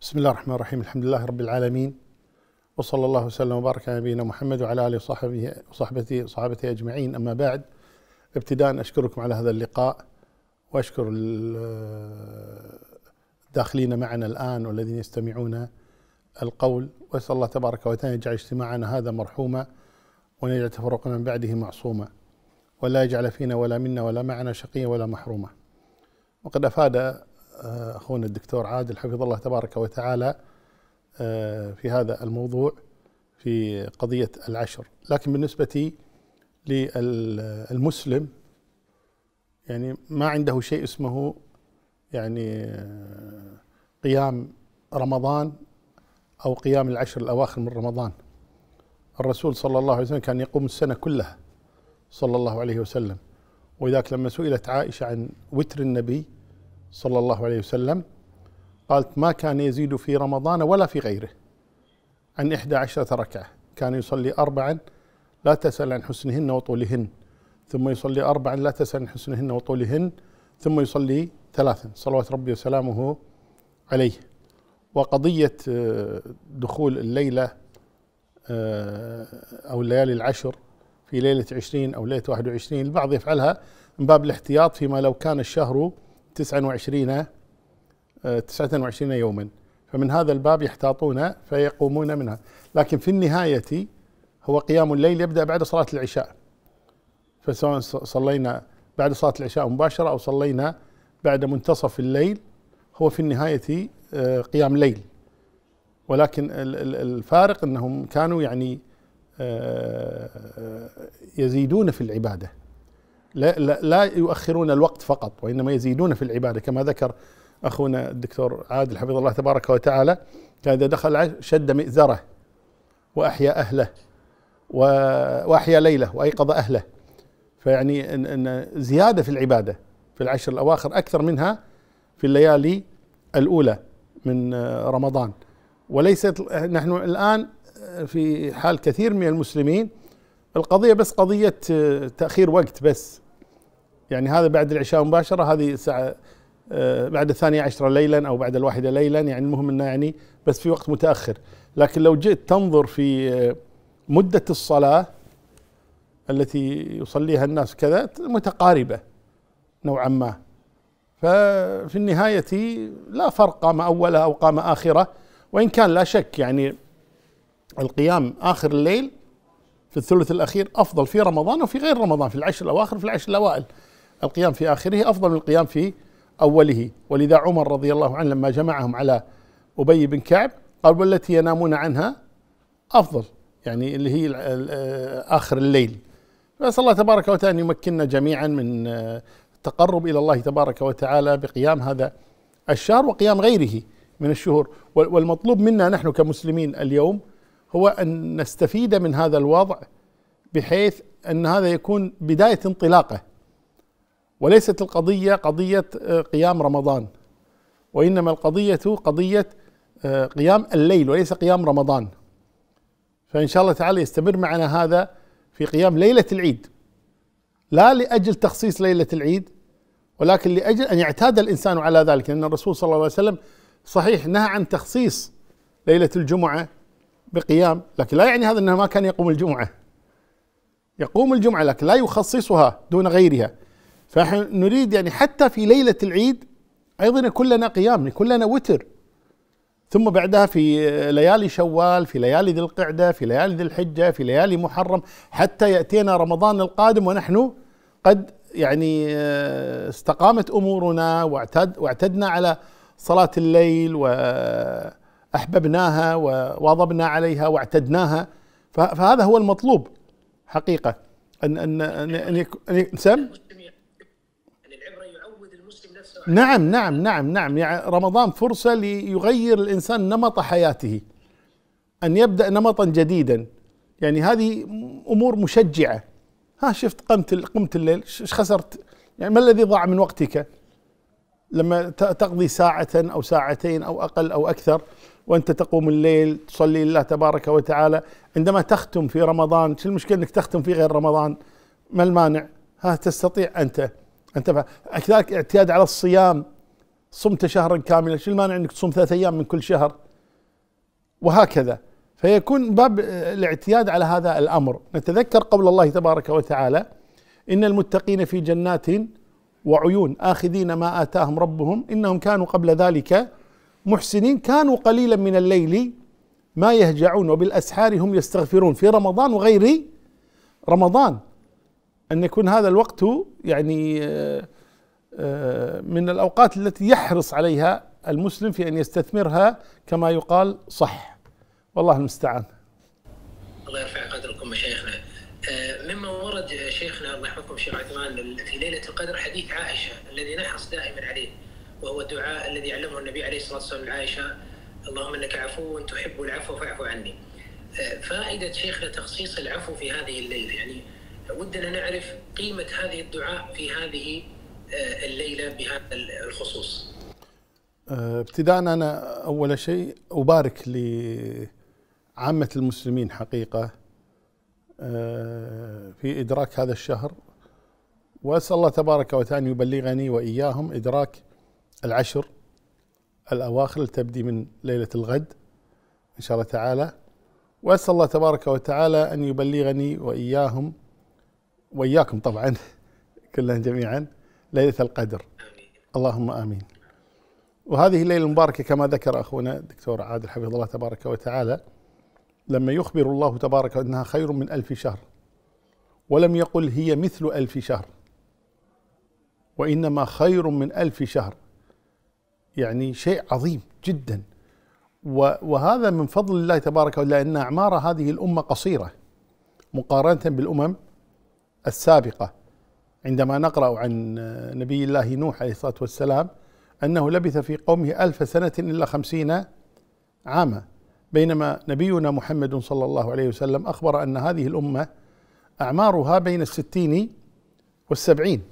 بسم الله الرحمن الرحيم الحمد لله رب العالمين وصلى الله وسلم وبارك على نبينا محمد وعلى اله وصحبه وصحبته صحابته اجمعين اما بعد ابتداء اشكركم على هذا اللقاء واشكر الداخلين معنا الان والذين يستمعون القول واسال الله تبارك وتعالى يجعل اجتماعنا هذا مرحوما وان يجعل تفرقنا من بعده معصوما ولا يجعل فينا ولا منا ولا معنا شقيا ولا محروما وقد افاد آه، اخونا الدكتور عادل حفظه الله تبارك وتعالى آه، في هذا الموضوع في قضيه العشر، لكن بالنسبه للمسلم يعني ما عنده شيء اسمه يعني آه، قيام رمضان او قيام العشر الاواخر من رمضان. الرسول صلى الله عليه وسلم كان يقوم السنه كلها صلى الله عليه وسلم وذاك لما سئلت عائشه عن وتر النبي صلى الله عليه وسلم قالت ما كان يزيد في رمضان ولا في غيره عن إحدى عشرة ركعة كان يصلي أربعا لا تسأل عن حسنهن وطولهن ثم يصلي أربعا لا تسأل عن حسنهن وطولهن ثم يصلي ثلاثا صلوات ربي وسلامه عليه وقضية آه، دخول الليلة آه، أو الليالي العشر في ليلة عشرين أو ليلة واحد وعشرين البعض يفعلها من باب الاحتياط فيما لو كان الشهر 29 29 آه، يوما فمن هذا الباب يحتاطون فيقومون منها لكن في النهاية هو قيام الليل يبدأ بعد صلاة العشاء فسواء صلينا بعد صلاة العشاء مباشرة أو صلينا بعد منتصف الليل هو في النهاية آه، قيام ليل ولكن الفارق أنهم كانوا يعني آه، يزيدون في العبادة لا, لا, لا يؤخرون الوقت فقط وإنما يزيدون في العبادة كما ذكر أخونا الدكتور عادل حفظ الله تبارك وتعالى كان إذا دخل شد مئزره وأحيا أهله وأحيا ليله وأيقظ أهله فيعني إن, إن زيادة في العبادة في العشر الأواخر أكثر منها في الليالي الأولى من رمضان وليست نحن الآن في حال كثير من المسلمين القضية بس قضية تأخير وقت بس يعني هذا بعد العشاء مباشرة هذه الساعة آه، بعد الثانية عشرة ليلا أو بعد الواحدة ليلا يعني المهم أنه يعني بس في وقت متأخر لكن لو جئت تنظر في آه، مدة الصلاة التي يصليها الناس كذا متقاربة نوعا ما ففي النهاية لا فرق قام أولها أو قام آخرة وإن كان لا شك يعني القيام آخر الليل في الثلث الأخير أفضل في رمضان وفي غير رمضان في العشر الأواخر في العشر الأوائل القيام في آخره أفضل من القيام في أوله ولذا عمر رضي الله عنه لما جمعهم على أبي بن كعب قال والتي ينامون عنها أفضل يعني اللي هي آخر الليل فاسال الله تبارك وتعالى أن يمكننا جميعا من التقرب آه، إلى الله تبارك وتعالى بقيام هذا الشهر وقيام غيره من الشهور والمطلوب منا نحن كمسلمين اليوم هو أن نستفيد من هذا الوضع بحيث أن هذا يكون بداية انطلاقه وليست القضية قضية آه، قيام رمضان وإنما القضية قضية آه، قيام الليل وليس قيام رمضان فإن شاء الله تعالى يستمر معنا هذا في قيام ليلة العيد لا لأجل تخصيص ليلة العيد ولكن لأجل أن يعتاد الإنسان على ذلك لأن الرسول صلى الله عليه وسلم صحيح نهى عن تخصيص ليلة الجمعة بقيام لكن لا يعني هذا أنه ما كان يقوم الجمعة يقوم الجمعة لكن لا يخصصها دون غيرها فاحنا نريد يعني حتى في ليله العيد ايضا يكون لنا قيام يكون لنا وتر ثم بعدها في ليالي شوال في ليالي ذي القعده في ليالي ذي الحجه في ليالي محرم حتى ياتينا رمضان القادم ونحن قد يعني آه، استقامت امورنا واعتد واعتدنا على صلاه الليل واحببناها وواظبنا عليها واعتدناها فهذا هو المطلوب حقيقه ان ان ان, أن, أن, أن نعم نعم نعم نعم يعني رمضان فرصة ليغير الإنسان نمط حياته أن يبدأ نمطا جديدا يعني هذه أمور مشجعة ها شفت قمت قمت الليل ايش خسرت يعني ما الذي ضاع من وقتك لما تقضي ساعة أو ساعتين أو أقل أو أكثر وأنت تقوم الليل تصلي لله تبارك وتعالى عندما تختم في رمضان شو المشكلة أنك تختم في غير رمضان ما المانع ها تستطيع أنت انت كذلك اعتياد على الصيام صمت شهرا كاملا شو المانع انك تصوم ثلاث ايام من كل شهر وهكذا فيكون باب الاعتياد على هذا الامر نتذكر قول الله تبارك وتعالى ان المتقين في جنات وعيون اخذين ما اتاهم ربهم انهم كانوا قبل ذلك محسنين كانوا قليلا من الليل ما يهجعون وبالاسحار هم يستغفرون في رمضان وغير رمضان أن يكون هذا الوقت يعني آه، آه، من الأوقات التي يحرص عليها المسلم في أن يستثمرها كما يقال صح والله المستعان الله يرفع قدركم مشايخنا آه، مما ورد شيخنا الله يحفظكم شيخ عثمان في ليلة القدر حديث عائشة الذي نحرص دائما عليه وهو الدعاء الذي علمه النبي عليه الصلاة والسلام عائشة اللهم انك عفو تحب العفو فاعف عني فائدة شيخنا تخصيص العفو في هذه الليلة يعني ودنا نعرف قيمة هذه الدعاء في هذه آه، الليلة بهذا الخصوص آه، ابتداء أنا أول شيء أبارك لعامة المسلمين حقيقة آه، في إدراك هذا الشهر وأسأل الله تبارك وتعالى أن يبلغني وإياهم إدراك العشر الأواخر اللي تبدي من ليلة الغد إن شاء الله تعالى وأسأل الله تبارك وتعالى أن يبلغني وإياهم وإياكم طبعا كلنا جميعا ليلة القدر اللهم آمين وهذه الليلة المباركة كما ذكر أخونا الدكتور عادل حفظ الله تبارك وتعالى لما يخبر الله تبارك أنها خير من ألف شهر ولم يقل هي مثل ألف شهر وإنما خير من ألف شهر يعني شيء عظيم جدا وهذا من فضل الله تبارك وتعالى أن أعمار هذه الأمة قصيرة مقارنة بالأمم السابقة عندما نقرأ عن نبي الله نوح عليه الصلاة والسلام أنه لبث في قومه ألف سنة إلا خمسين عاما بينما نبينا محمد صلى الله عليه وسلم أخبر أن هذه الأمة أعمارها بين الستين والسبعين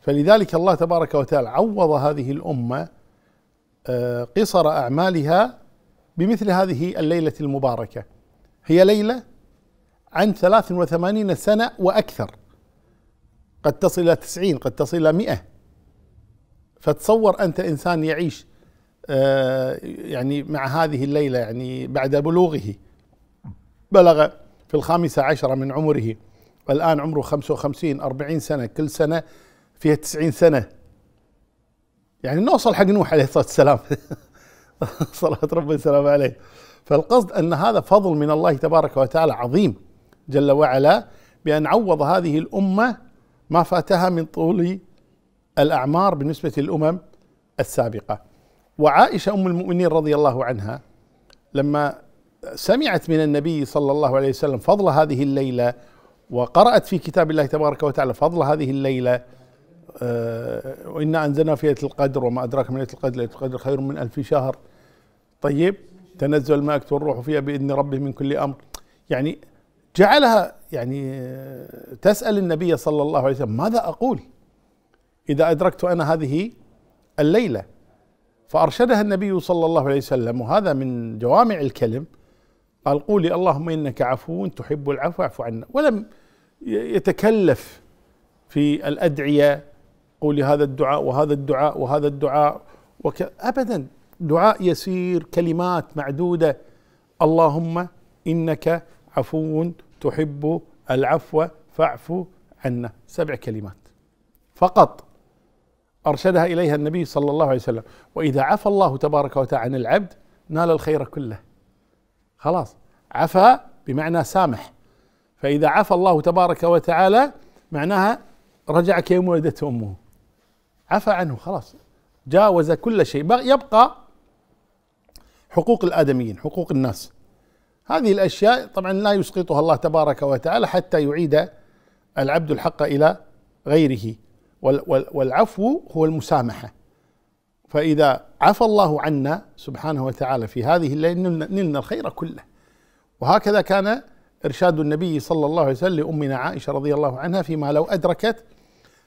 فلذلك الله تبارك وتعالى عوض هذه الأمة آه، قصر أعمالها بمثل هذه الليلة المباركة هي ليلة عن 83 سنة وأكثر قد تصل إلى 90 قد تصل إلى 100 فتصور أنت إنسان يعيش آه، يعني مع هذه الليلة يعني بعد بلوغه بلغ في الخامسة عشرة من عمره الآن عمره 55 40 سنة كل سنة فيها 90 سنة يعني نوصل حق نوح عليه الصلاة والسلام صلاة ربي السلام عليه فالقصد أن هذا فضل من الله تبارك وتعالى عظيم جل وعلا بأن عوض هذه الأمة ما فاتها من طول الأعمار بالنسبة للأمم السابقة وعائشة أم المؤمنين رضي الله عنها لما سمعت من النبي صلى الله عليه وسلم فضل هذه الليلة وقرأت في كتاب الله تبارك وتعالى فضل هذه الليلة آه، وإنا أنزلنا في ليلة القدر وما أدراك من ليلة القدر ليلة القدر خير من ألف شهر طيب تنزل ما أكتب الروح فيها بإذن ربه من كل أمر يعني جعلها يعني تسأل النبي صلى الله عليه وسلم ماذا أقول إذا أدركت أنا هذه الليلة فأرشدها النبي صلى الله عليه وسلم وهذا من جوامع الكلم قال قولي اللهم إنك عفو تحب العفو اعف عنا ولم يتكلف في الأدعية قولي هذا الدعاء وهذا الدعاء وهذا الدعاء وك... أبدا دعاء يسير كلمات معدودة اللهم إنك عفو تحب العفو فاعف عنا سبع كلمات فقط أرشدها إليها النبي صلى الله عليه وسلم وإذا عفى الله تبارك وتعالى عن العبد نال الخير كله خلاص عفى بمعنى سامح فإذا عفى الله تبارك وتعالى معناها رجع كيوم ولدته أمه عفى عنه خلاص جاوز كل شيء يبقى حقوق الآدميين حقوق الناس هذه الأشياء طبعا لا يسقطها الله تبارك وتعالى حتى يعيد العبد الحق إلى غيره والعفو هو المسامحة فإذا عفى الله عنا سبحانه وتعالى في هذه الليلة نلنا الخير كله وهكذا كان إرشاد النبي صلى الله عليه وسلم لأمنا عائشة رضي الله عنها فيما لو أدركت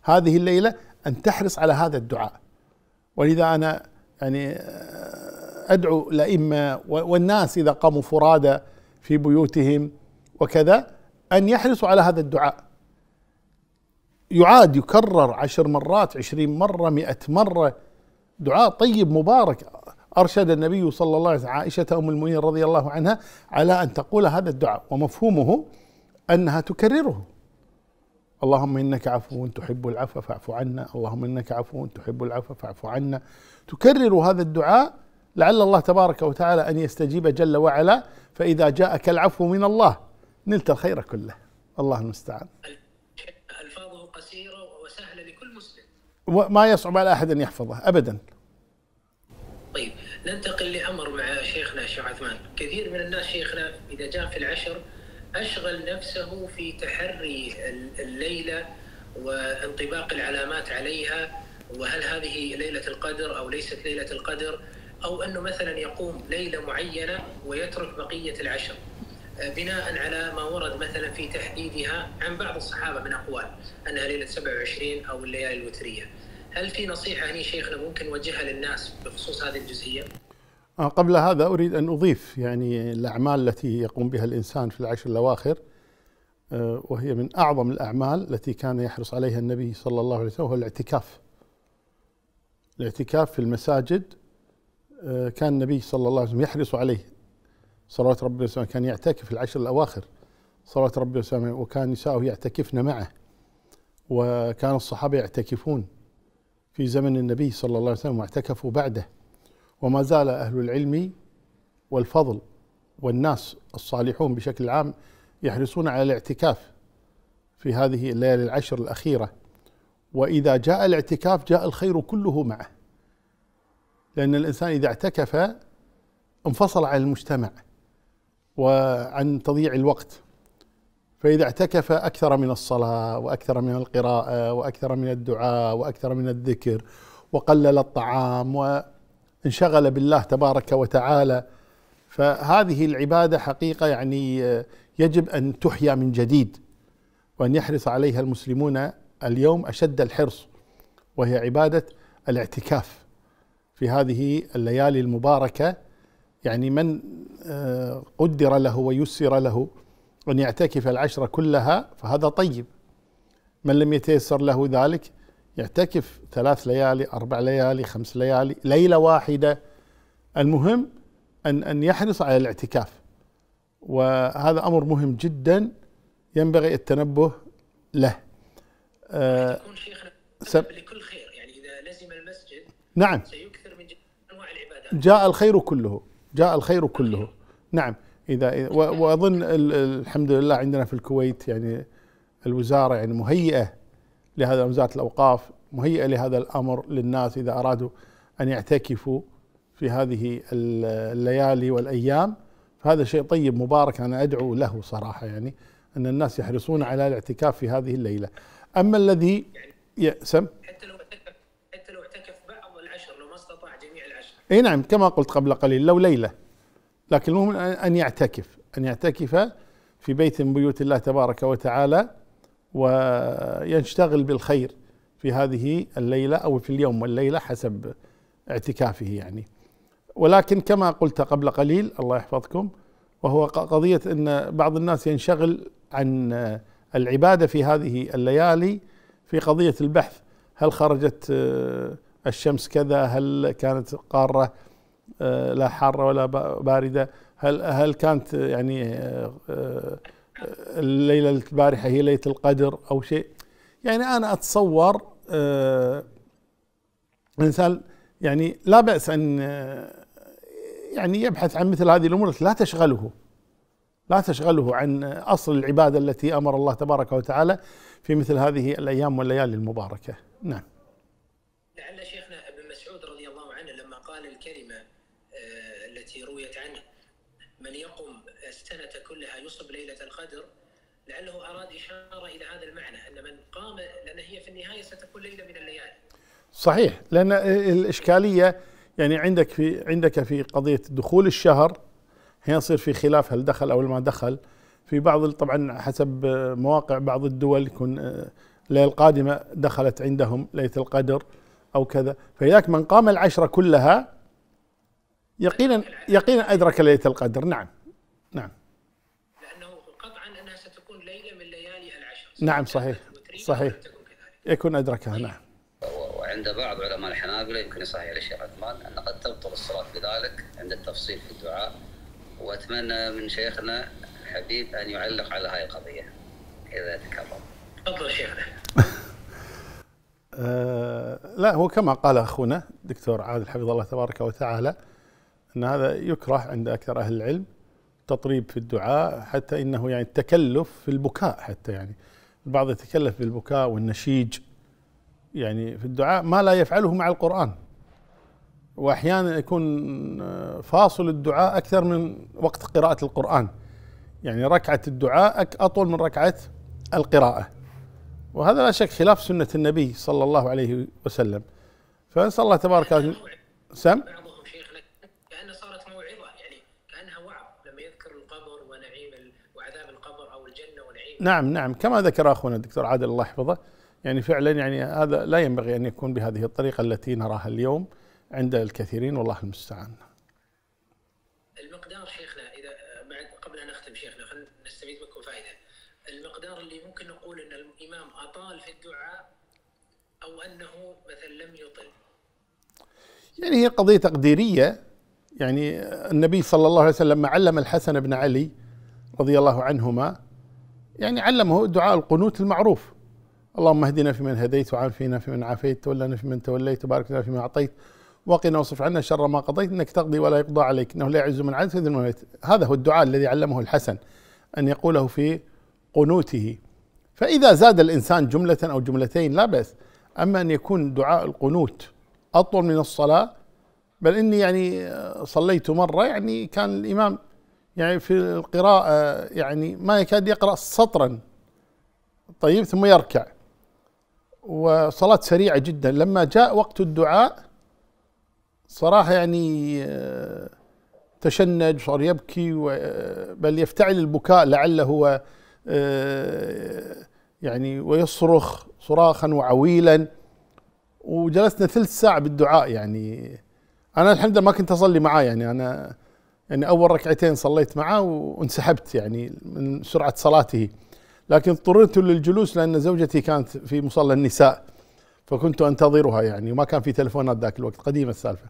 هذه الليلة أن تحرص على هذا الدعاء ولذا أنا يعني أدعو الأئمة والناس إذا قاموا فرادى في بيوتهم وكذا أن يحرصوا على هذا الدعاء يعاد يكرر عشر مرات عشرين مرة مئة مرة دعاء طيب مبارك أرشد النبي صلى الله عليه وسلم عائشة أم المؤمنين رضي الله عنها على أن تقول هذا الدعاء ومفهومه أنها تكرره اللهم إنك عفو تحب العفو فاعف عنا اللهم إنك عفو تحب العفو فاعف عنا تكرر هذا الدعاء لعل الله تبارك وتعالى أن يستجيب جل وعلا فإذا جاءك العفو من الله نلت الخير كله الله المستعان ألفاظه قصيرة وسهلة لكل مسلم وما يصعب على أحد أن يحفظه أبدا طيب ننتقل لأمر مع شيخنا شيخ عثمان كثير من الناس شيخنا إذا جاء في العشر أشغل نفسه في تحري الليلة وانطباق العلامات عليها وهل هذه ليلة القدر أو ليست ليلة القدر أو أنه مثلا يقوم ليلة معينة ويترك بقية العشر آه، بناء على ما ورد مثلا في تحديدها عن بعض الصحابة من أقوال أنها ليلة 27 أو الليالي الوترية هل في نصيحة هني شيخنا ممكن نوجهها للناس بخصوص هذه الجزئية؟ آه، قبل هذا أريد أن أضيف يعني الأعمال التي يقوم بها الإنسان في العشر الأواخر آه، وهي من أعظم الأعمال التي كان يحرص عليها النبي صلى الله عليه وسلم هو الاعتكاف الاعتكاف في المساجد آه، كان النبي صلى الله عليه وسلم يحرص عليه صلوات ربي وسلامه كان يعتكف العشر الأواخر صلوات ربي وسلامه وكان نساءه يعتكفن معه وكان الصحابة يعتكفون في زمن النبي صلى الله عليه وسلم واعتكفوا بعده وما زال أهل العلم والفضل والناس الصالحون بشكل عام يحرصون على الاعتكاف في هذه الليالي العشر الأخيرة وإذا جاء الاعتكاف جاء الخير كله معه لأن الإنسان إذا اعتكف انفصل عن المجتمع وعن تضييع الوقت فإذا اعتكف أكثر من الصلاة وأكثر من القراءة وأكثر من الدعاء وأكثر من الذكر وقلل الطعام وانشغل بالله تبارك وتعالى فهذه العبادة حقيقة يعني يجب أن تحيا من جديد وأن يحرص عليها المسلمون اليوم أشد الحرص وهي عبادة الاعتكاف في هذه الليالي المباركة يعني من آه، قدر له ويسر له أن يعتكف العشرة كلها فهذا طيب من لم يتيسر له ذلك يعتكف ثلاث ليالي أربع ليالي خمس ليالي ليلة واحدة المهم أن أن يحرص على الاعتكاف وهذا أمر مهم جدا ينبغي التنبه له آه لكل خير يعني إذا لزم المسجد نعم سيكون جاء الخير كله جاء الخير كله نعم إذا وأظن الحمد لله عندنا في الكويت يعني الوزارة يعني مهيئة لهذا وزارة الأوقاف مهيئة لهذا الأمر للناس إذا أرادوا أن يعتكفوا في هذه الليالي والأيام فهذا شيء طيب مبارك أنا أدعو له صراحة يعني أن الناس يحرصون على الاعتكاف في هذه الليلة أما الذي يأسم حتى لو اي نعم كما قلت قبل قليل لو ليله لكن المهم ان يعتكف ان يعتكف في بيت من بيوت الله تبارك وتعالى وينشتغل بالخير في هذه الليله او في اليوم والليله حسب اعتكافه يعني ولكن كما قلت قبل قليل الله يحفظكم وهو قضيه ان بعض الناس ينشغل عن العباده في هذه الليالي في قضيه البحث هل خرجت الشمس كذا هل كانت قارة آه، لا حارة ولا باردة هل هل كانت يعني آه، آه، الليلة البارحة هي ليلة القدر أو شيء يعني أنا أتصور الإنسان يعني لا بأس أن يعني يبحث عن مثل هذه الأمور لا تشغله لا تشغله عن أصل العبادة التي أمر الله تبارك وتعالى في مثل هذه الأيام والليالي المباركة نعم لعل شيخنا ابن مسعود رضي الله عنه لما قال الكلمة آه، التي رويت عنه من يقم السنة كلها يصب ليلة القدر لعله أراد إشارة إلى هذا المعنى أن من قام لأن هي في النهاية ستكون ليلة من الليالي صحيح لأن الإشكالية يعني عندك في عندك في قضية دخول الشهر هنا يصير في خلاف هل دخل أو ما دخل في بعض طبعا حسب مواقع بعض الدول يكون آه، الليلة القادمة دخلت عندهم ليلة القدر أو كذا فلذلك من قام العشرة كلها يقينا يقينا أدرك ليلة القدر نعم نعم لأنه قطعا أنها ستكون ليلة من ليالي العشر نعم صحيح صحيح يكون أدركها طيب. نعم وعند بعض علماء الحنابلة يمكن يصحح الشيخ عثمان أن قد تبطل الصلاة بذلك عند التفصيل في الدعاء وأتمنى من شيخنا الحبيب أن يعلق على هذه القضية إذا تكرم تفضل شيخنا لا هو كما قال اخونا دكتور عادل حفظ الله تبارك وتعالى ان هذا يكره عند اكثر اهل العلم تطريب في الدعاء حتى انه يعني التكلف في البكاء حتى يعني البعض يتكلف بالبكاء والنشيج يعني في الدعاء ما لا يفعله مع القرآن وأحيانا يكون آه، فاصل الدعاء أكثر من وقت قراءة القرآن يعني ركعة الدعاء أطول من ركعة القراءة وهذا لا شك خلاف سنة النبي صلى الله عليه وسلم فنسأل الله تبارك وتعالى سم بعضهم شيخ كأنها صارت موعظة يعني كأنها وعظ لما يذكر القبر ونعيم وعذاب القبر أو الجنة ونعيم نعم نعم كما ذكر أخونا الدكتور عادل الله يحفظه يعني فعلا يعني هذا لا ينبغي أن يكون بهذه الطريقة التي نراها اليوم عند الكثيرين والله المستعان المقدار شيخ أو أنه مثلا لم يطل يعني هي قضية تقديرية يعني النبي صلى الله عليه وسلم علم الحسن بن علي رضي الله عنهما يعني علمه دعاء القنوت المعروف اللهم اهدنا فيمن هديت وعافنا فيمن عافيت تولنا فيمن توليت وبارك لنا فيما اعطيت وقنا واصرف عنا شر ما قضيت انك تقضي ولا يقضى عليك انه لا يعز من عز من هذا هو الدعاء الذي علمه الحسن ان يقوله في قنوته فاذا زاد الانسان جمله او جملتين لا باس أما أن يكون دعاء القنوت أطول من الصلاة بل إني يعني صليت مرة يعني كان الإمام يعني في القراءة يعني ما يكاد يقرأ سطرا طيب ثم يركع وصلاة سريعة جدا لما جاء وقت الدعاء صراحة يعني آه، تشنج صار يبكي آه، بل يفتعل البكاء لعله هو آه، يعني ويصرخ صراخا وعويلا وجلسنا ثلث ساعه بالدعاء يعني انا الحمد لله ما كنت اصلي معاه يعني انا يعني اول ركعتين صليت معاه وانسحبت يعني من سرعه صلاته لكن اضطررت للجلوس لان زوجتي كانت في مصلى النساء فكنت انتظرها يعني وما كان في تلفونات ذاك الوقت قديمه السالفه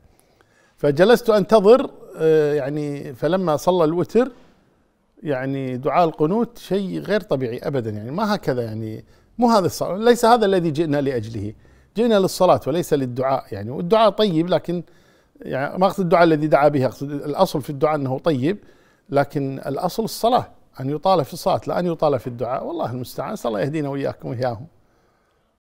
فجلست انتظر آه، يعني فلما صلى الوتر يعني دعاء القنوت شيء غير طبيعي ابدا يعني ما هكذا يعني مو هذا الصلاة ليس هذا الذي جئنا لأجله جئنا للصلاة وليس للدعاء يعني والدعاء طيب لكن يعني ما أقصد الدعاء الذي دعا به أقصد الأصل في الدعاء أنه طيب لكن الأصل الصلاة أن يطال في الصلاة لا أن يطال في الدعاء والله المستعان صلى يهدينا وإياكم وإياهم